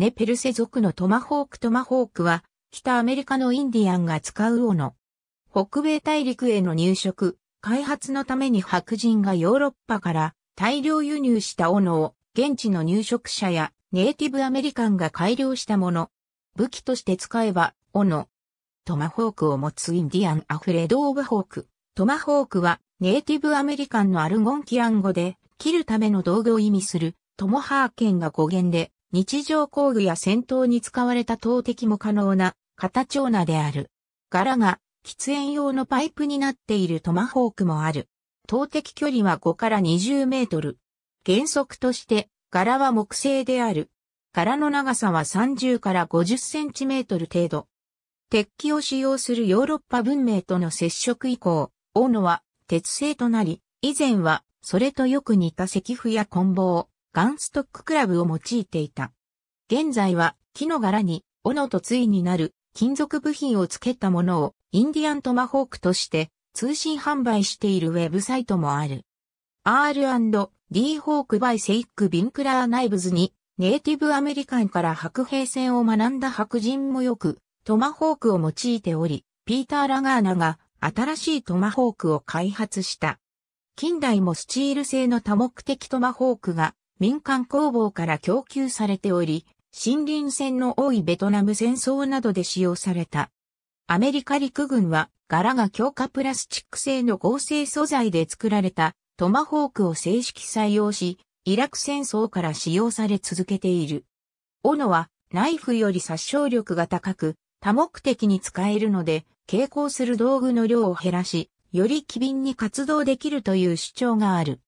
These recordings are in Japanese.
ネペルセ族のトマホークトマホークは、北アメリカのインディアンが使う斧。北米大陸への入植、開発のために白人がヨーロッパから大量輸入した斧を、現地の入植者やネイティブアメリカンが改良したもの。武器として使えば、斧。トマホークを持つインディアンアフレド・オーホーク。トマホークはネイティブアメリカンのアルゴンキアン語で、切るための道具を意味するトモハーケンが語源で、日常工具や戦闘に使われた投擲も可能な、型長菜である。柄が、喫煙用のパイプになっているトマホークもある。投擲距離は5から20メートル。原則として、柄は木製である。柄の長さは30から50センチメートル程度。鉄器を使用するヨーロッパ文明との接触以降、斧は鉄製となり、以前はそれとよく似た石符や棍棒、ガンストッククラブを用いていた。現在は木の柄に斧と対になる金属部品を付けたものをインディアントマホークとして通信販売しているウェブサイトもある。R&D ホークバイセイック・ビンクラー・ナイブズにネイティブアメリカンから白兵戦を学んだ白人もよくトマホークを用いており、ピーター・ラガーナが新しいトマホークを開発した。近代もスチール製の多目的トマホークが民間工房から供給されており、森林戦の多いベトナム戦争などで使用された。アメリカ陸軍は柄が強化プラスチック製の合成素材で作られたトマホークを正式採用し、イラク戦争から使用され続けている。斧はナイフより殺傷力が高く、多目的に使えるので、携行する道具の量を減らし、より機敏に活動できるという主張がある。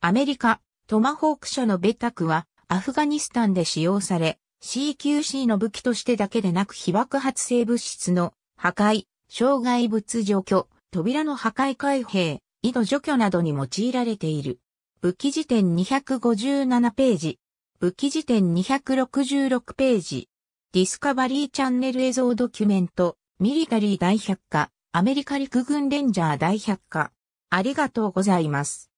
アメリカ、トマホーク社のベタクはアフガニスタンで使用され、CQC の武器としてだけでなく被爆発性物質の破壊、障害物除去、扉の破壊開閉、井戸除去などに用いられている。武器辞典257ページ。武器辞典266ページ。ディスカバリーチャンネル映像ドキュメント、ミリタリー大百科、アメリカ陸軍レンジャー大百科。ありがとうございます。